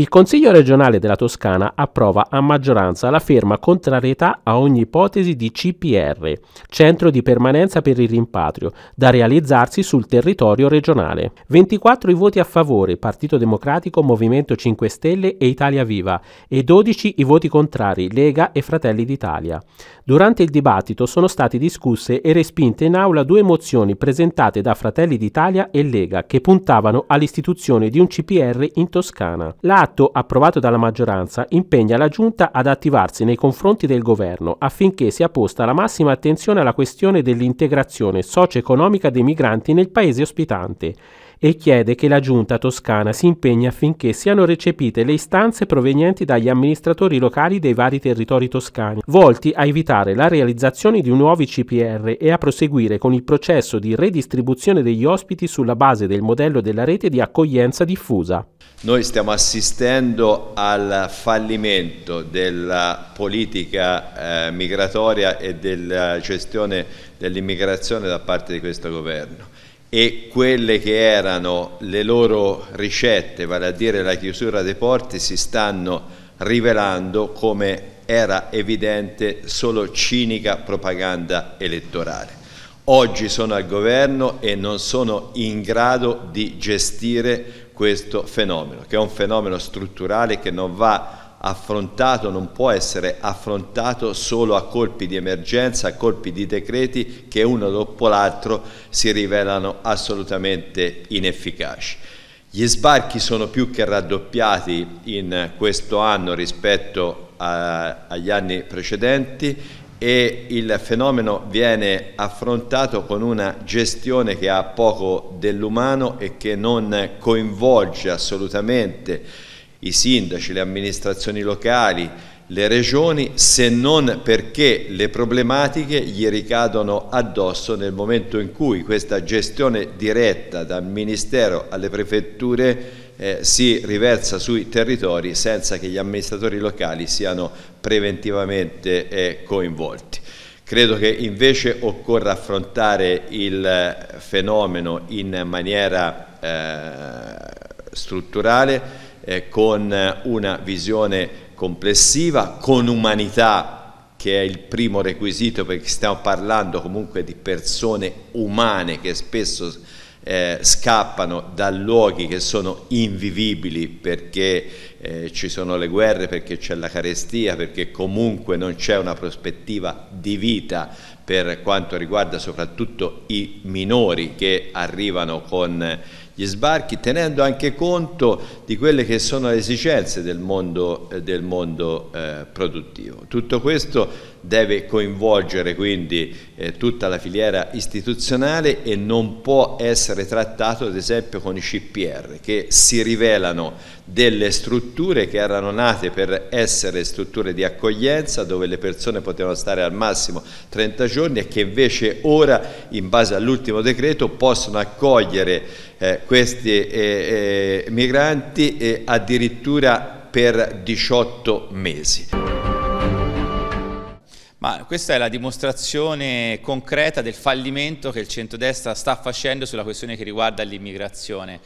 Il Consiglio regionale della Toscana approva a maggioranza la ferma contrarietà a ogni ipotesi di CPR, Centro di Permanenza per il Rimpatrio, da realizzarsi sul territorio regionale. 24 i voti a favore, Partito Democratico, Movimento 5 Stelle e Italia Viva, e 12 i voti contrari, Lega e Fratelli d'Italia. Durante il dibattito sono state discusse e respinte in aula due mozioni presentate da Fratelli d'Italia e Lega, che puntavano all'istituzione di un CPR in Toscana. La atto approvato dalla maggioranza impegna la Giunta ad attivarsi nei confronti del Governo affinché sia posta la massima attenzione alla questione dell'integrazione socio-economica dei migranti nel paese ospitante e chiede che la giunta toscana si impegni affinché siano recepite le istanze provenienti dagli amministratori locali dei vari territori toscani, volti a evitare la realizzazione di nuovi CPR e a proseguire con il processo di redistribuzione degli ospiti sulla base del modello della rete di accoglienza diffusa. Noi stiamo assistendo al fallimento della politica eh, migratoria e della gestione dell'immigrazione da parte di questo governo e quelle che erano le loro ricette, vale a dire la chiusura dei porti, si stanno rivelando come era evidente solo cinica propaganda elettorale. Oggi sono al governo e non sono in grado di gestire questo fenomeno, che è un fenomeno strutturale che non va affrontato, non può essere affrontato solo a colpi di emergenza, a colpi di decreti che uno dopo l'altro si rivelano assolutamente inefficaci. Gli sbarchi sono più che raddoppiati in questo anno rispetto a, eh, agli anni precedenti e il fenomeno viene affrontato con una gestione che ha poco dell'umano e che non coinvolge assolutamente i sindaci, le amministrazioni locali, le regioni, se non perché le problematiche gli ricadono addosso nel momento in cui questa gestione diretta dal Ministero alle prefetture eh, si riversa sui territori senza che gli amministratori locali siano preventivamente eh, coinvolti. Credo che invece occorra affrontare il eh, fenomeno in maniera eh, strutturale, eh, con una visione complessiva, con umanità che è il primo requisito perché stiamo parlando comunque di persone umane che spesso eh, scappano da luoghi che sono invivibili perché eh, ci sono le guerre, perché c'è la carestia, perché comunque non c'è una prospettiva di vita per quanto riguarda soprattutto i minori che arrivano con gli sbarchi, tenendo anche conto di quelle che sono le esigenze del mondo, eh, del mondo eh, produttivo. Tutto questo deve coinvolgere quindi eh, tutta la filiera istituzionale e non può essere trattato ad esempio con i CPR che si rivelano delle strutture che erano nate per essere strutture di accoglienza dove le persone potevano stare al massimo 30 giorni e che invece ora in base all'ultimo decreto possono accogliere eh, questi eh, eh migranti eh, addirittura per 18 mesi questa è la dimostrazione concreta del fallimento che il centrodestra sta facendo sulla questione che riguarda l'immigrazione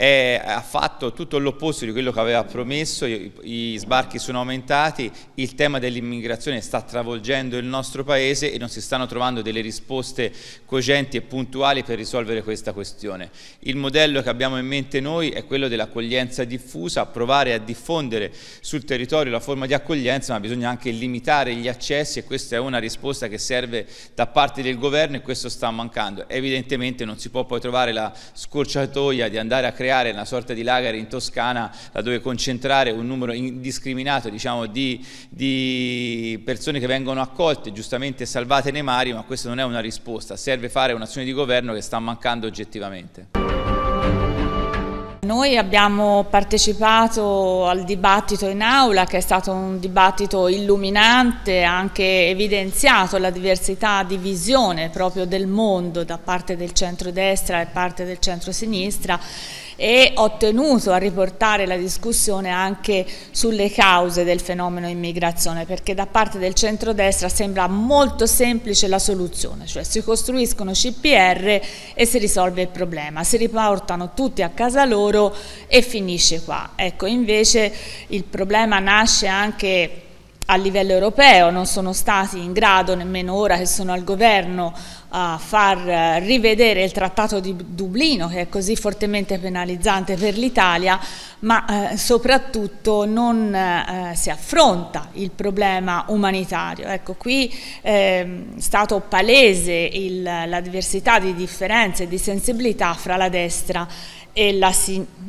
è, ha fatto tutto l'opposto di quello che aveva promesso, i, i sbarchi sono aumentati, il tema dell'immigrazione sta travolgendo il nostro Paese e non si stanno trovando delle risposte cogenti e puntuali per risolvere questa questione. Il modello che abbiamo in mente noi è quello dell'accoglienza diffusa, provare a diffondere sul territorio la forma di accoglienza, ma bisogna anche limitare gli accessi e questa è una risposta che serve da parte del governo e questo sta mancando. Evidentemente non si può poi trovare la scorciatoia di andare a creare creare una sorta di lager in Toscana laddove concentrare un numero indiscriminato diciamo, di, di persone che vengono accolte, giustamente salvate nei mari, ma questa non è una risposta, serve fare un'azione di governo che sta mancando oggettivamente. Noi abbiamo partecipato al dibattito in aula che è stato un dibattito illuminante, ha anche evidenziato la diversità di visione proprio del mondo da parte del centro-destra e parte del centro-sinistra e ho tenuto a riportare la discussione anche sulle cause del fenomeno immigrazione perché da parte del centrodestra sembra molto semplice la soluzione, cioè si costruiscono CPR e si risolve il problema, si riportano tutti a casa loro e finisce qua. Ecco, invece il problema nasce anche a livello europeo non sono stati in grado, nemmeno ora che sono al governo, a far eh, rivedere il trattato di Dublino che è così fortemente penalizzante per l'Italia, ma eh, soprattutto non eh, si affronta il problema umanitario. Ecco, qui è ehm, stato palese il, la diversità di differenze e di sensibilità fra la destra e, la,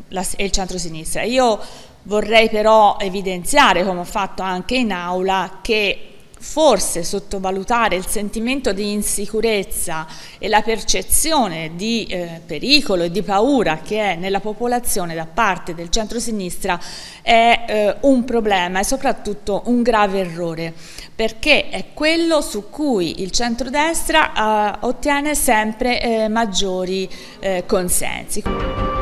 la, e il centro-sinistra. Io Vorrei però evidenziare, come ho fatto anche in aula, che forse sottovalutare il sentimento di insicurezza e la percezione di eh, pericolo e di paura che è nella popolazione da parte del centro-sinistra è eh, un problema e soprattutto un grave errore perché è quello su cui il centrodestra eh, ottiene sempre eh, maggiori eh, consensi.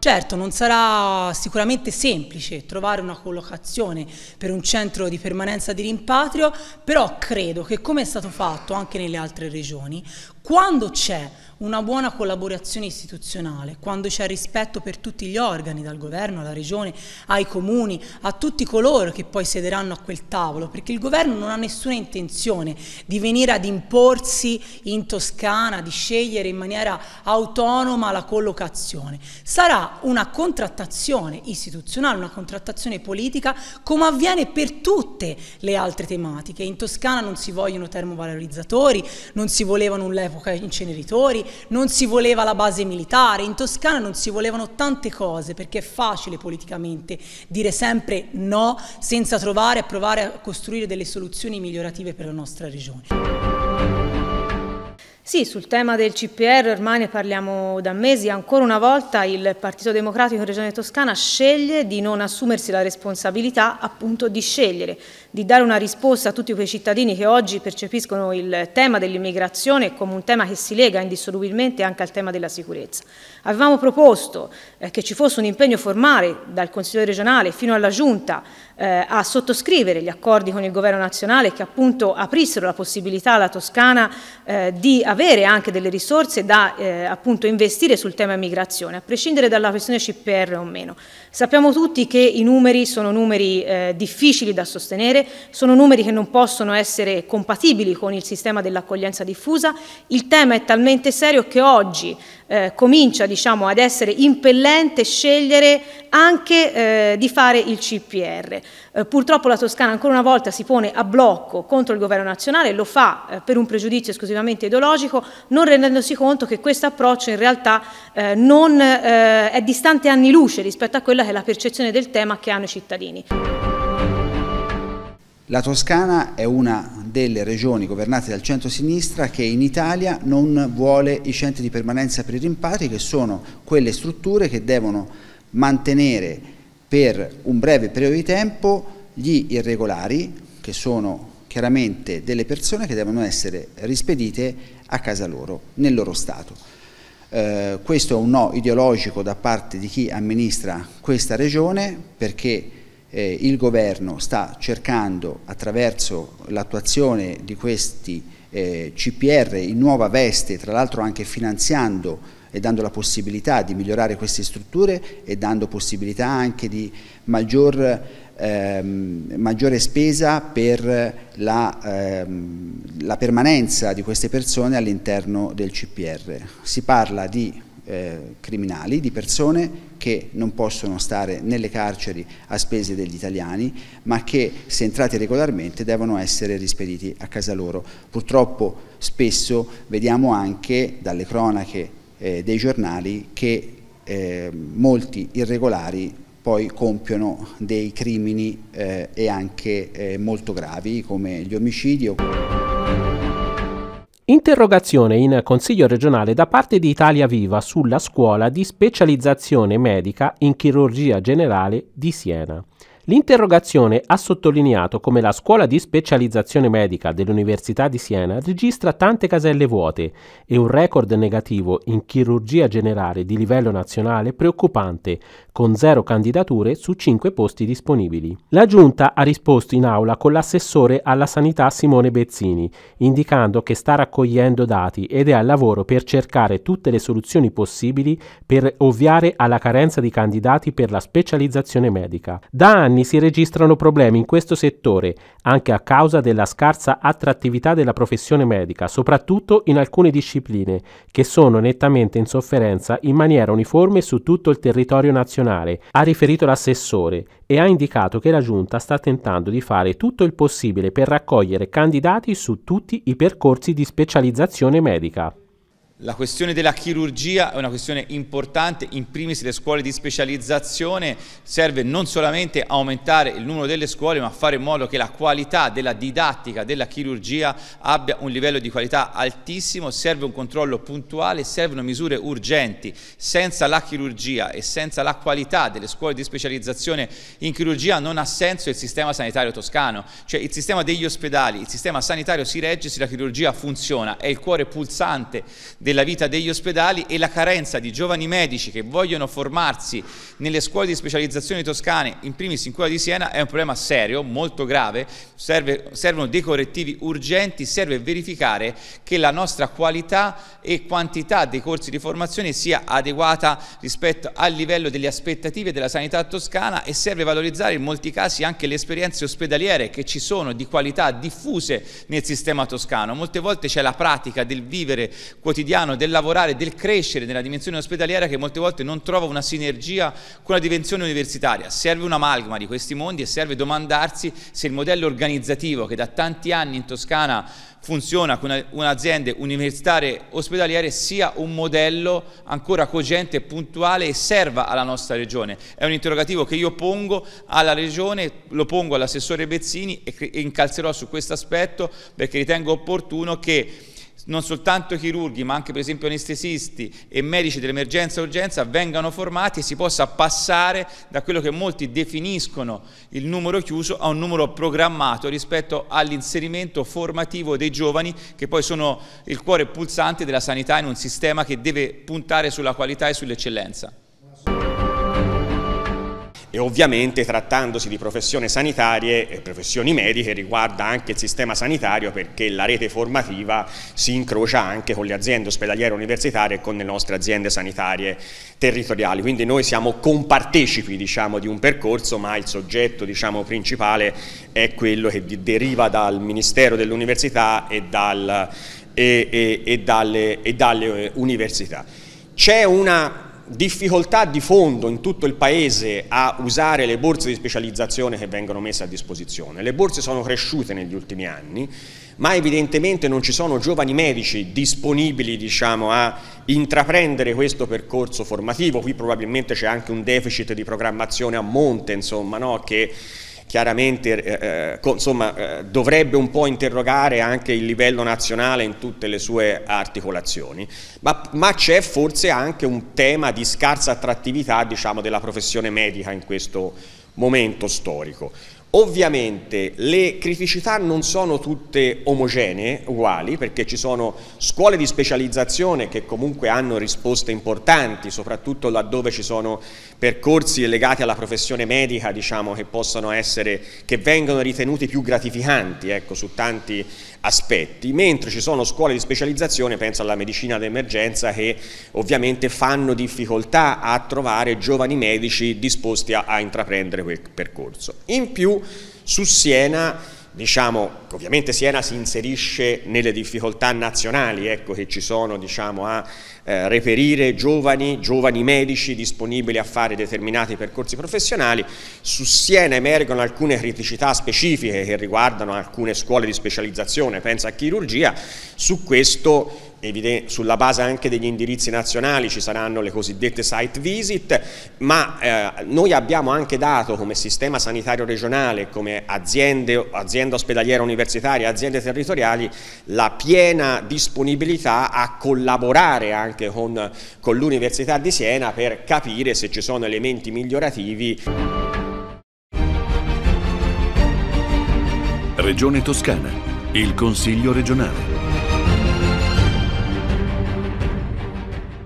Certo, non sarà sicuramente semplice trovare una collocazione per un centro di permanenza di rimpatrio, però credo che come è stato fatto anche nelle altre regioni, quando c'è una buona collaborazione istituzionale, quando c'è rispetto per tutti gli organi, dal governo alla regione, ai comuni, a tutti coloro che poi siederanno a quel tavolo, perché il governo non ha nessuna intenzione di venire ad imporsi in Toscana, di scegliere in maniera autonoma la collocazione. Sarà una contrattazione istituzionale, una contrattazione politica, come avviene per tutte le altre tematiche. In Toscana non si vogliono termovalorizzatori, non si volevano un'epoca inceneritori, non si voleva la base militare, in Toscana non si volevano tante cose, perché è facile politicamente dire sempre no senza trovare e provare a costruire delle soluzioni migliorative per la nostra regione. Sì, sul tema del CPR ormai ne parliamo da mesi, ancora una volta il Partito Democratico in Regione Toscana sceglie di non assumersi la responsabilità appunto di scegliere, di dare una risposta a tutti quei cittadini che oggi percepiscono il tema dell'immigrazione come un tema che si lega indissolubilmente anche al tema della sicurezza. Avevamo proposto eh, che ci fosse un impegno formale dal Consiglio regionale fino alla Giunta eh, a sottoscrivere gli accordi con il Governo nazionale che appunto aprissero la possibilità alla Toscana eh, di avere avere anche delle risorse da eh, appunto investire sul tema immigrazione, a prescindere dalla questione CPR o meno. Sappiamo tutti che i numeri sono numeri eh, difficili da sostenere, sono numeri che non possono essere compatibili con il sistema dell'accoglienza diffusa, il tema è talmente serio che oggi eh, comincia diciamo, ad essere impellente scegliere anche eh, di fare il CPR. Eh, purtroppo la Toscana ancora una volta si pone a blocco contro il governo nazionale, lo fa eh, per un pregiudizio esclusivamente ideologico, non rendendosi conto che questo approccio in realtà eh, non, eh, è distante anni luce rispetto a quella che è la percezione del tema che hanno i cittadini. La Toscana è una delle regioni governate dal centro-sinistra che in Italia non vuole i centri di permanenza per i rimpatri, che sono quelle strutture che devono mantenere per un breve periodo di tempo gli irregolari, che sono chiaramente delle persone che devono essere rispedite a casa loro, nel loro Stato. Eh, questo è un no ideologico da parte di chi amministra questa regione perché eh, il governo sta cercando attraverso l'attuazione di questi eh, CPR in nuova veste, tra l'altro anche finanziando e dando la possibilità di migliorare queste strutture e dando possibilità anche di maggior, ehm, maggiore spesa per la, ehm, la permanenza di queste persone all'interno del CPR. Si parla di eh, criminali, di persone che non possono stare nelle carceri a spese degli italiani, ma che se entrati regolarmente devono essere rispediti a casa loro. Purtroppo spesso vediamo anche dalle cronache eh, dei giornali che eh, molti irregolari poi compiono dei crimini eh, e anche eh, molto gravi come gli omicidi. Interrogazione in Consiglio regionale da parte di Italia Viva sulla scuola di specializzazione medica in chirurgia generale di Siena. L'interrogazione ha sottolineato come la scuola di specializzazione medica dell'Università di Siena registra tante caselle vuote e un record negativo in chirurgia generale di livello nazionale preoccupante, con zero candidature su cinque posti disponibili. La giunta ha risposto in aula con l'assessore alla sanità Simone Bezzini, indicando che sta raccogliendo dati ed è al lavoro per cercare tutte le soluzioni possibili per ovviare alla carenza di candidati per la specializzazione medica. Da anni anni si registrano problemi in questo settore, anche a causa della scarsa attrattività della professione medica, soprattutto in alcune discipline, che sono nettamente in sofferenza in maniera uniforme su tutto il territorio nazionale, ha riferito l'assessore e ha indicato che la Giunta sta tentando di fare tutto il possibile per raccogliere candidati su tutti i percorsi di specializzazione medica. La questione della chirurgia è una questione importante, in primis le scuole di specializzazione serve non solamente aumentare il numero delle scuole ma fare in modo che la qualità della didattica della chirurgia abbia un livello di qualità altissimo, serve un controllo puntuale, servono misure urgenti, senza la chirurgia e senza la qualità delle scuole di specializzazione in chirurgia non ha senso il sistema sanitario toscano, cioè il sistema degli ospedali, il sistema sanitario si regge se la chirurgia funziona, è il cuore pulsante della vita degli ospedali e la carenza di giovani medici che vogliono formarsi nelle scuole di specializzazione toscane, in primis in quella di Siena, è un problema serio, molto grave, serve, servono dei correttivi urgenti, serve verificare che la nostra qualità e quantità dei corsi di formazione sia adeguata rispetto al livello delle aspettative della sanità toscana e serve valorizzare in molti casi anche le esperienze ospedaliere che ci sono di qualità diffuse nel sistema toscano. Molte volte c'è la pratica del vivere quotidiano quotidiano del lavorare, del crescere nella dimensione ospedaliera che molte volte non trova una sinergia con la dimensione universitaria. Serve un amalgama di questi mondi e serve domandarsi se il modello organizzativo che da tanti anni in Toscana funziona con un'azienda universitaria ospedaliere sia un modello ancora cogente, e puntuale e serva alla nostra regione. È un interrogativo che io pongo alla regione, lo pongo all'assessore Bezzini e incalzerò su questo aspetto perché ritengo opportuno che non soltanto chirurghi, ma anche per esempio anestesisti e medici dell'emergenza e urgenza vengano formati e si possa passare da quello che molti definiscono il numero chiuso a un numero programmato rispetto all'inserimento formativo dei giovani che poi sono il cuore pulsante della sanità in un sistema che deve puntare sulla qualità e sull'eccellenza e ovviamente trattandosi di professioni sanitarie e professioni mediche riguarda anche il sistema sanitario perché la rete formativa si incrocia anche con le aziende ospedaliere universitarie e con le nostre aziende sanitarie territoriali, quindi noi siamo compartecipi diciamo, di un percorso ma il soggetto diciamo, principale è quello che deriva dal Ministero dell'Università e, dal, e, e, e, e dalle eh, università. C'è una difficoltà di fondo in tutto il paese a usare le borse di specializzazione che vengono messe a disposizione. Le borse sono cresciute negli ultimi anni, ma evidentemente non ci sono giovani medici disponibili diciamo, a intraprendere questo percorso formativo. Qui probabilmente c'è anche un deficit di programmazione a monte, insomma, no? che chiaramente eh, eh insomma, eh, dovrebbe un po' interrogare anche il livello nazionale in tutte le sue articolazioni, ma, ma c'è forse anche un tema di scarsa attrattività diciamo, della professione medica in questo momento storico. Ovviamente le criticità non sono tutte omogenee, uguali, perché ci sono scuole di specializzazione che comunque hanno risposte importanti, soprattutto laddove ci sono percorsi legati alla professione medica, diciamo, che possono essere, che vengono ritenuti più gratificanti, ecco, su tanti aspetti, mentre ci sono scuole di specializzazione, penso alla medicina d'emergenza, che ovviamente fanno difficoltà a trovare giovani medici disposti a, a intraprendere quel percorso. In più su Siena. Diciamo, ovviamente Siena si inserisce nelle difficoltà nazionali ecco, che ci sono diciamo, a eh, reperire giovani, giovani medici disponibili a fare determinati percorsi professionali. Su Siena emergono alcune criticità specifiche che riguardano alcune scuole di specializzazione, pensa a chirurgia, su questo sulla base anche degli indirizzi nazionali ci saranno le cosiddette site visit, ma eh, noi abbiamo anche dato come sistema sanitario regionale, come aziende, azienda ospedaliera universitaria, aziende territoriali, la piena disponibilità a collaborare anche con, con l'Università di Siena per capire se ci sono elementi migliorativi. Regione Toscana, il Consiglio regionale.